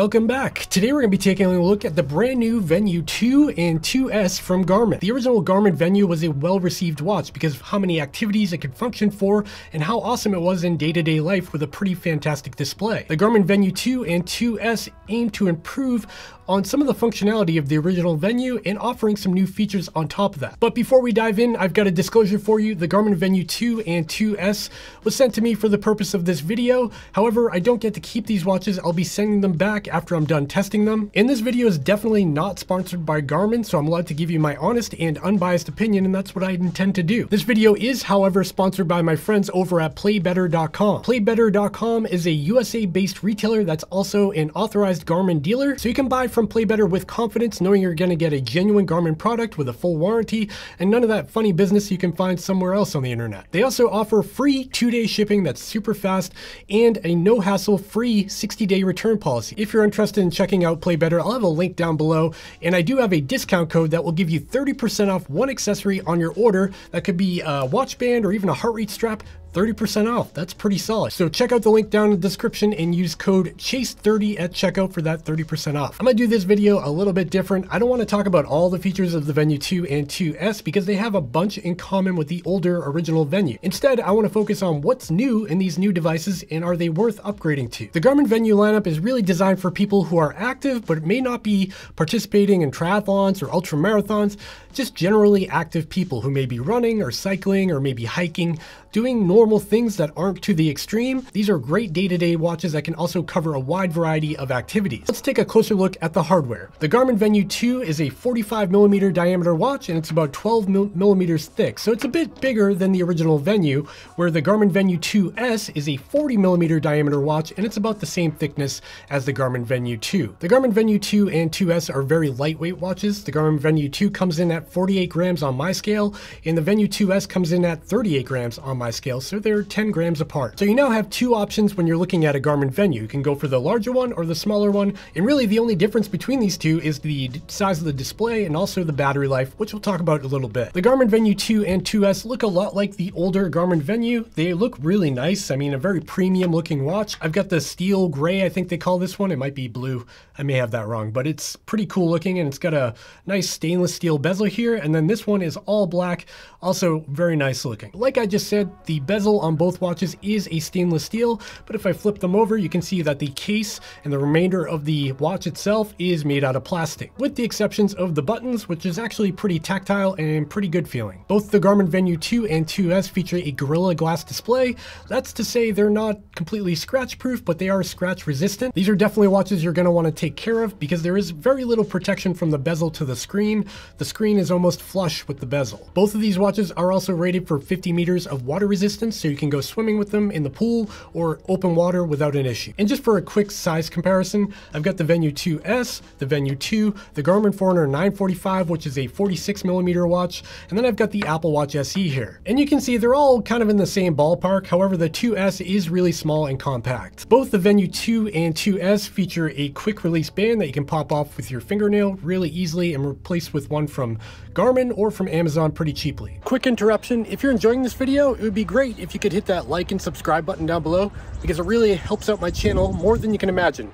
welcome back. Today we're going to be taking a look at the brand new Venue 2 and 2S from Garmin. The original Garmin Venue was a well-received watch because of how many activities it could function for and how awesome it was in day-to-day -day life with a pretty fantastic display. The Garmin Venue 2 and 2S aim to improve on some of the functionality of the original Venue and offering some new features on top of that. But before we dive in, I've got a disclosure for you. The Garmin Venue 2 and 2S was sent to me for the purpose of this video. However, I don't get to keep these watches. I'll be sending them back after I'm done testing them. And this video is definitely not sponsored by Garmin, so I'm allowed to give you my honest and unbiased opinion, and that's what I intend to do. This video is, however, sponsored by my friends over at playbetter.com. Playbetter.com is a USA-based retailer that's also an authorized Garmin dealer, so you can buy from from better with confidence, knowing you're going to get a genuine Garmin product with a full warranty and none of that funny business you can find somewhere else on the internet. They also offer free two-day shipping that's super fast and a no-hassle free 60-day return policy. If you're interested in checking out Play Better, I'll have a link down below, and I do have a discount code that will give you 30% off one accessory on your order that could be a watch band or even a heart rate strap 30% off. That's pretty solid. So check out the link down in the description and use code CHASE30 at checkout for that 30% off. I'm gonna do this video a little bit different. I don't wanna talk about all the features of the Venue 2 and 2S because they have a bunch in common with the older original Venue. Instead, I wanna focus on what's new in these new devices and are they worth upgrading to. The Garmin Venue lineup is really designed for people who are active but may not be participating in triathlons or ultra marathons, just generally active people who may be running or cycling or maybe hiking, doing normal normal things that aren't to the extreme, these are great day-to-day -day watches that can also cover a wide variety of activities. Let's take a closer look at the hardware. The Garmin Venue 2 is a 45 millimeter diameter watch and it's about 12 millimeters thick, so it's a bit bigger than the original Venue, where the Garmin Venue 2S is a 40 millimeter diameter watch and it's about the same thickness as the Garmin Venue 2. The Garmin Venue 2 and 2S are very lightweight watches. The Garmin Venue 2 comes in at 48 grams on my scale, and the Venue 2S comes in at 38 grams on my scale, so they're 10 grams apart. So you now have two options when you're looking at a Garmin Venue. You can go for the larger one or the smaller one, and really the only difference between these two is the size of the display and also the battery life, which we'll talk about a little bit. The Garmin Venue 2 and 2S look a lot like the older Garmin Venue. They look really nice. I mean, a very premium looking watch. I've got the steel gray, I think they call this one. It might be blue. I may have that wrong, but it's pretty cool looking and it's got a nice stainless steel bezel here. And then this one is all black, also very nice looking. Like I just said, the bezel bezel on both watches is a stainless steel, but if I flip them over, you can see that the case and the remainder of the watch itself is made out of plastic, with the exceptions of the buttons, which is actually pretty tactile and pretty good feeling. Both the Garmin Venue 2 and 2S feature a Gorilla Glass display. That's to say they're not completely scratch proof, but they are scratch resistant. These are definitely watches you're gonna wanna take care of because there is very little protection from the bezel to the screen. The screen is almost flush with the bezel. Both of these watches are also rated for 50 meters of water resistance so you can go swimming with them in the pool or open water without an issue. And just for a quick size comparison, I've got the Venue 2S, the Venue 2, the Garmin Forerunner 945, which is a 46 millimeter watch, and then I've got the Apple Watch SE here. And you can see they're all kind of in the same ballpark. However, the 2S is really small and compact. Both the Venue 2 and 2S feature a quick release band that you can pop off with your fingernail really easily and replace with one from Garmin or from Amazon pretty cheaply. Quick interruption, if you're enjoying this video, it would be great if you could hit that like and subscribe button down below because it really helps out my channel more than you can imagine.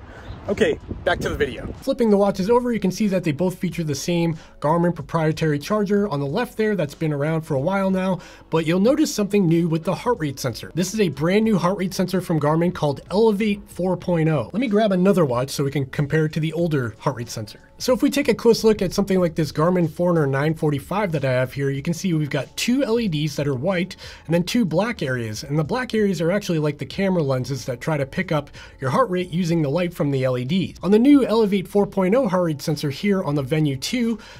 Okay, back to the video. Flipping the watches over, you can see that they both feature the same Garmin proprietary charger on the left there that's been around for a while now, but you'll notice something new with the heart rate sensor. This is a brand new heart rate sensor from Garmin called Elevate 4.0. Let me grab another watch so we can compare it to the older heart rate sensor. So if we take a close look at something like this Garmin Forerunner 945 that I have here, you can see we've got two LEDs that are white and then two black areas. And the black areas are actually like the camera lenses that try to pick up your heart rate using the light from the LEDs. On the new Elevate 4.0 heart rate sensor here on the Venue 2,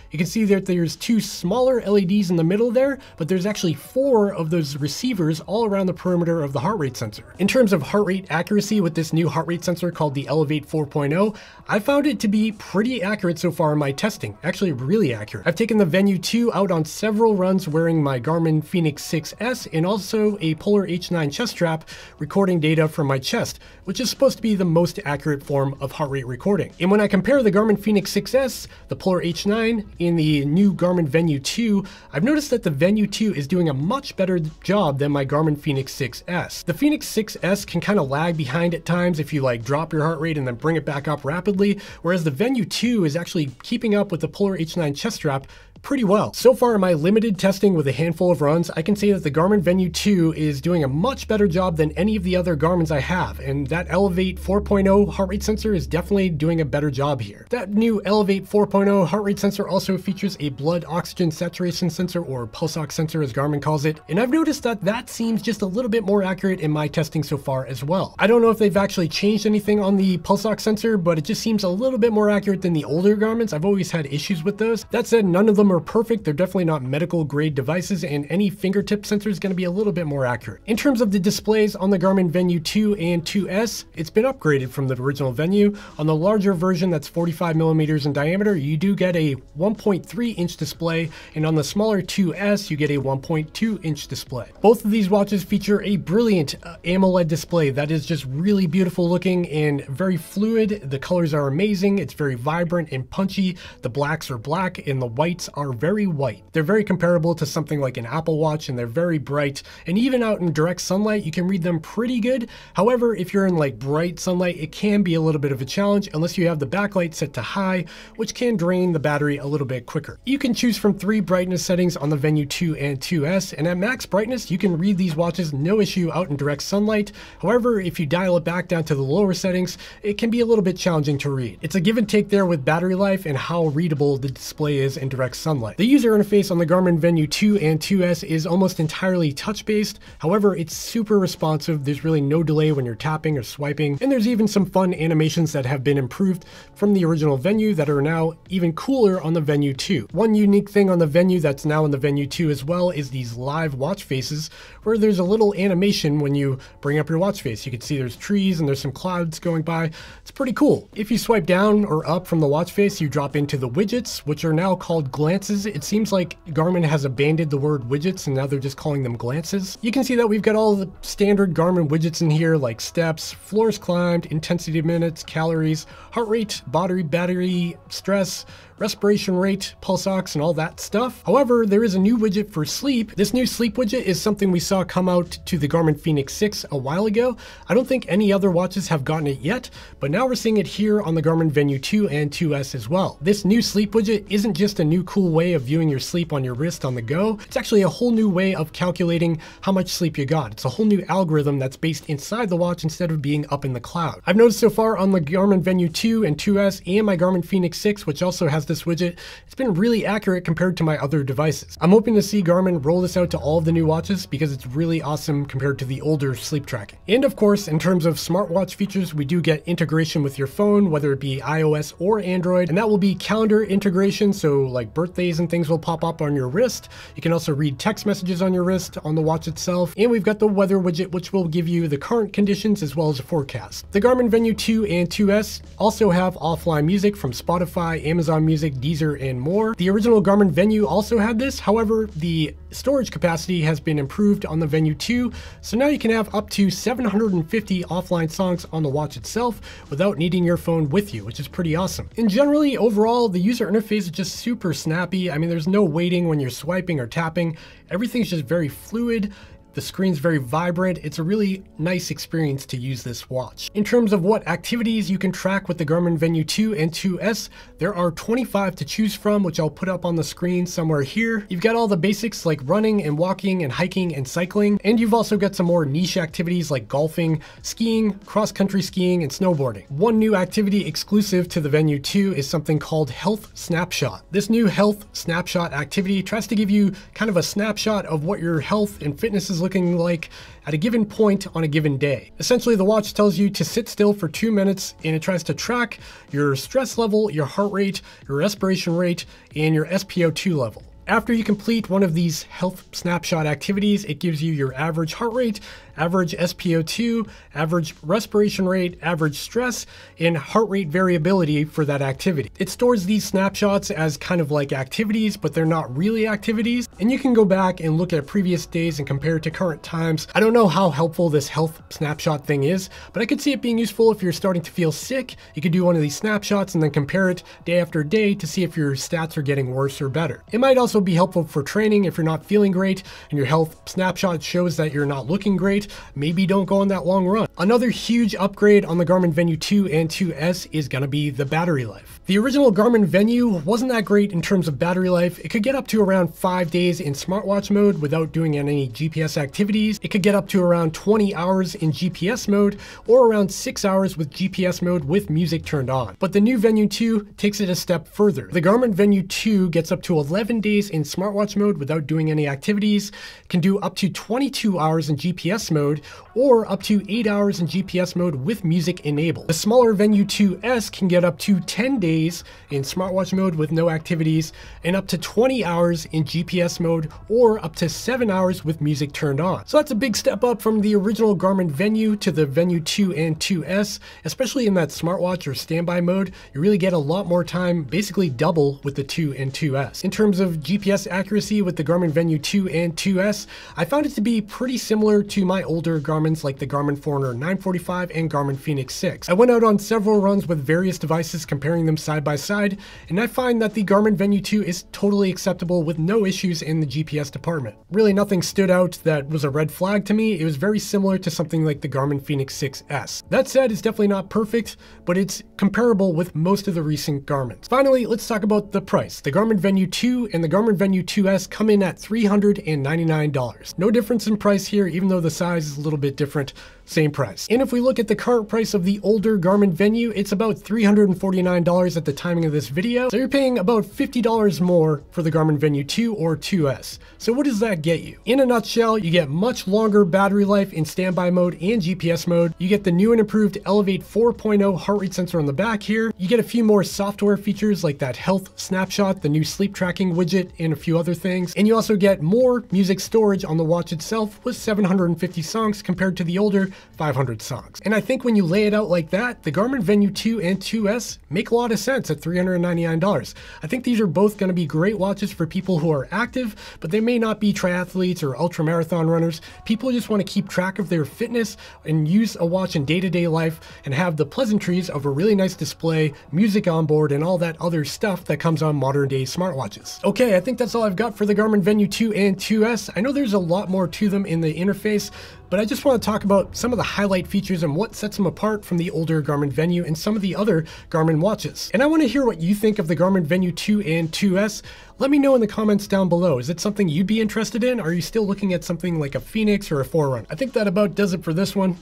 you can see that there's two smaller LEDs in the middle there, but there's actually four of those receivers all around the perimeter of the heart rate sensor. In terms of heart rate accuracy with this new heart rate sensor called the Elevate 4.0, I found it to be pretty accurate accurate so far in my testing, actually really accurate. I've taken the Venue 2 out on several runs wearing my Garmin Phoenix 6S and also a Polar H9 chest strap recording data from my chest, which is supposed to be the most accurate form of heart rate recording. And when I compare the Garmin Phoenix 6S, the Polar H9, and the new Garmin Venue 2, I've noticed that the Venue 2 is doing a much better job than my Garmin Phoenix 6S. The Phoenix 6S can kind of lag behind at times if you like drop your heart rate and then bring it back up rapidly, whereas the Venue 2 is actually keeping up with the Polar H9 chest strap pretty well. So far in my limited testing with a handful of runs, I can say that the Garmin Venue 2 is doing a much better job than any of the other Garmin's I have, and that Elevate 4.0 heart rate sensor is definitely doing a better job here. That new Elevate 4.0 heart rate sensor also features a blood oxygen saturation sensor, or pulse ox sensor as Garmin calls it, and I've noticed that that seems just a little bit more accurate in my testing so far as well. I don't know if they've actually changed anything on the pulse ox sensor, but it just seems a little bit more accurate than the older Garmin's. I've always had issues with those. That said, none of them are are perfect, they're definitely not medical grade devices and any fingertip sensor is going to be a little bit more accurate. In terms of the displays on the Garmin Venue 2 and 2S, it's been upgraded from the original Venue. On the larger version that's 45 millimeters in diameter, you do get a 1.3 inch display and on the smaller 2S, you get a 1.2 inch display. Both of these watches feature a brilliant uh, AMOLED display that is just really beautiful looking and very fluid. The colors are amazing. It's very vibrant and punchy. The blacks are black and the whites are very white. They're very comparable to something like an Apple Watch and they're very bright. And even out in direct sunlight, you can read them pretty good. However, if you're in like bright sunlight, it can be a little bit of a challenge unless you have the backlight set to high, which can drain the battery a little bit quicker. You can choose from three brightness settings on the Venue 2 and 2S, and at max brightness, you can read these watches no issue out in direct sunlight. However, if you dial it back down to the lower settings, it can be a little bit challenging to read. It's a give and take there with battery life and how readable the display is in direct sunlight sunlight. The user interface on the Garmin Venue 2 and 2S is almost entirely touch-based, however it's super responsive, there's really no delay when you're tapping or swiping, and there's even some fun animations that have been improved from the original Venue that are now even cooler on the Venue 2. One unique thing on the Venue that's now in the Venue 2 as well is these live watch faces, where there's a little animation when you bring up your watch face. You can see there's trees and there's some clouds going by. It's pretty cool. If you swipe down or up from the watch face, you drop into the widgets, which are now called glance glances, it seems like Garmin has abandoned the word widgets and now they're just calling them glances. You can see that we've got all the standard Garmin widgets in here like steps, floors climbed, intensity minutes, calories, heart rate, battery, battery, stress, respiration rate, pulse ox, and all that stuff. However, there is a new widget for sleep. This new sleep widget is something we saw come out to the Garmin Fenix 6 a while ago. I don't think any other watches have gotten it yet, but now we're seeing it here on the Garmin Venue 2 and 2S as well. This new sleep widget isn't just a new cool way of viewing your sleep on your wrist on the go, it's actually a whole new way of calculating how much sleep you got. It's a whole new algorithm that's based inside the watch instead of being up in the cloud. I've noticed so far on the Garmin Venue 2 and 2S and my Garmin Fenix 6, which also has this widget, it's been really accurate compared to my other devices. I'm hoping to see Garmin roll this out to all of the new watches because it's really awesome compared to the older sleep tracking. And of course, in terms of smartwatch features, we do get integration with your phone, whether it be iOS or Android, and that will be calendar integration, so like birthdays and things will pop up on your wrist. You can also read text messages on your wrist on the watch itself, and we've got the weather widget, which will give you the current conditions as well as a forecast. The Garmin Venue 2 and 2S also have offline music from Spotify, Amazon Music, Music, Deezer, and more. The original Garmin Venue also had this, however, the storage capacity has been improved on the Venue 2, so now you can have up to 750 offline songs on the watch itself without needing your phone with you, which is pretty awesome. And generally, overall, the user interface is just super snappy. I mean, there's no waiting when you're swiping or tapping. Everything's just very fluid the screen's very vibrant. It's a really nice experience to use this watch. In terms of what activities you can track with the Garmin Venue 2 and 2S, there are 25 to choose from, which I'll put up on the screen somewhere here. You've got all the basics like running and walking and hiking and cycling. And you've also got some more niche activities like golfing, skiing, cross-country skiing, and snowboarding. One new activity exclusive to the Venue 2 is something called Health Snapshot. This new Health Snapshot activity tries to give you kind of a snapshot of what your health and fitness is looking like at a given point on a given day. Essentially, the watch tells you to sit still for two minutes and it tries to track your stress level, your heart rate, your respiration rate, and your SpO2 level. After you complete one of these health snapshot activities, it gives you your average heart rate average SpO2, average respiration rate, average stress, and heart rate variability for that activity. It stores these snapshots as kind of like activities, but they're not really activities. And you can go back and look at previous days and compare to current times. I don't know how helpful this health snapshot thing is, but I could see it being useful if you're starting to feel sick. You could do one of these snapshots and then compare it day after day to see if your stats are getting worse or better. It might also be helpful for training if you're not feeling great and your health snapshot shows that you're not looking great maybe don't go on that long run. Another huge upgrade on the Garmin Venue 2 and 2S is gonna be the battery life. The original Garmin Venue wasn't that great in terms of battery life. It could get up to around five days in smartwatch mode without doing any GPS activities. It could get up to around 20 hours in GPS mode or around six hours with GPS mode with music turned on. But the new Venue 2 takes it a step further. The Garmin Venue 2 gets up to 11 days in smartwatch mode without doing any activities, can do up to 22 hours in GPS mode mode, or up to 8 hours in GPS mode with music enabled. The smaller Venue 2S can get up to 10 days in smartwatch mode with no activities, and up to 20 hours in GPS mode, or up to 7 hours with music turned on. So that's a big step up from the original Garmin Venue to the Venue 2 and 2S, especially in that smartwatch or standby mode, you really get a lot more time, basically double with the 2 and 2S. In terms of GPS accuracy with the Garmin Venue 2 and 2S, I found it to be pretty similar to my older Garmin's like the Garmin Forerunner 945 and Garmin Phoenix 6. I went out on several runs with various devices comparing them side by side, and I find that the Garmin Venue 2 is totally acceptable with no issues in the GPS department. Really nothing stood out that was a red flag to me, it was very similar to something like the Garmin Phoenix 6S. That said, it's definitely not perfect, but it's comparable with most of the recent Garmin's. Finally, let's talk about the price. The Garmin Venue 2 and the Garmin Venue 2S come in at $399. No difference in price here, even though the size size is a little bit different, same price. And if we look at the current price of the older Garmin Venue, it's about $349 at the timing of this video. So you're paying about $50 more for the Garmin Venue 2 or 2S. So what does that get you? In a nutshell, you get much longer battery life in standby mode and GPS mode. You get the new and improved Elevate 4.0 heart rate sensor on the back here. You get a few more software features like that health snapshot, the new sleep tracking widget, and a few other things. And you also get more music storage on the watch itself with 750 songs compared to the older 500 songs. And I think when you lay it out like that, the Garmin Venue 2 and 2S make a lot of sense at $399. I think these are both going to be great watches for people who are active, but they may not be triathletes or ultra marathon runners. People just want to keep track of their fitness and use a watch in day-to-day -day life and have the pleasantries of a really nice display, music on board, and all that other stuff that comes on modern day smartwatches. Okay, I think that's all I've got for the Garmin Venue 2 and 2S. I know there's a lot more to them in the interface, but I just want to talk about some of the highlight features and what sets them apart from the older Garmin Venue and some of the other Garmin watches. And I want to hear what you think of the Garmin Venue 2 and 2S. Let me know in the comments down below. Is it something you'd be interested in? Are you still looking at something like a Phoenix or a Forerunner? I think that about does it for this one.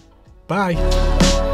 Bye.